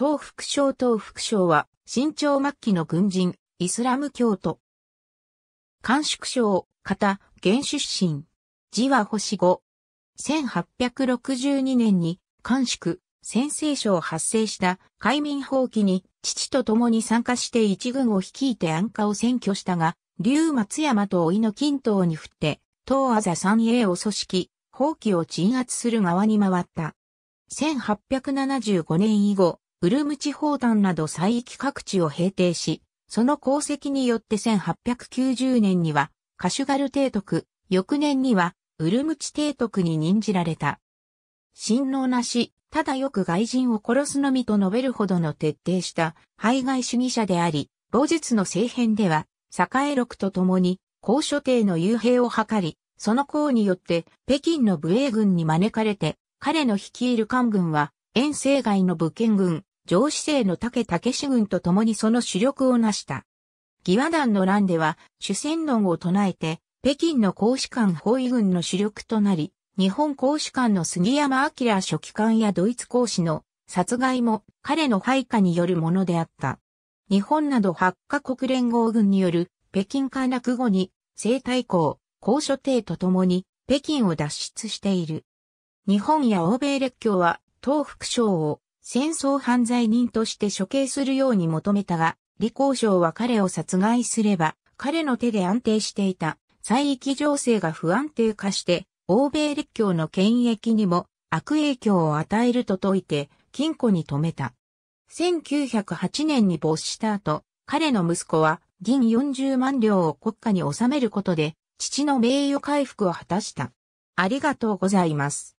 東福省東福省は、新朝末期の軍人、イスラム教徒。官宿省、方、原出身。字は星5。1862年に、官宿、先生省発生した、海民放棄に、父と共に参加して一軍を率いて安価を占拠したが、劉松山といの金刀に振って、東亜座三英を組織、放棄を鎮圧する側に回った。1875年以後、ウルム地方端など西域各地を平定し、その功績によって1890年には、カシュガル提督、翌年には、ウルムチ提督に任じられた。神能なし、ただよく外人を殺すのみと述べるほどの徹底した、排外主義者であり、後日の政変では、栄録と共に、高所帝の幽閉を図り、その功によって、北京の武衛軍に招かれて、彼の率いる官軍は、遠征外の武建軍、上司生の竹武志軍と共にその主力を成した。義和団の乱では、主戦論を唱えて、北京の公使館包囲軍の主力となり、日本公使館の杉山明書記官やドイツ公使の殺害も彼の配下によるものであった。日本など八カ国連合軍による北京陥落後に西太后、公所帝と共に北京を脱出している。日本や欧米列強は東福省を戦争犯罪人として処刑するように求めたが、李光省は彼を殺害すれば、彼の手で安定していた、西域情勢が不安定化して、欧米列強の権益にも悪影響を与えると説いて、禁錮に止めた。1908年に没した後、彼の息子は銀40万両を国家に収めることで、父の名誉回復を果たした。ありがとうございます。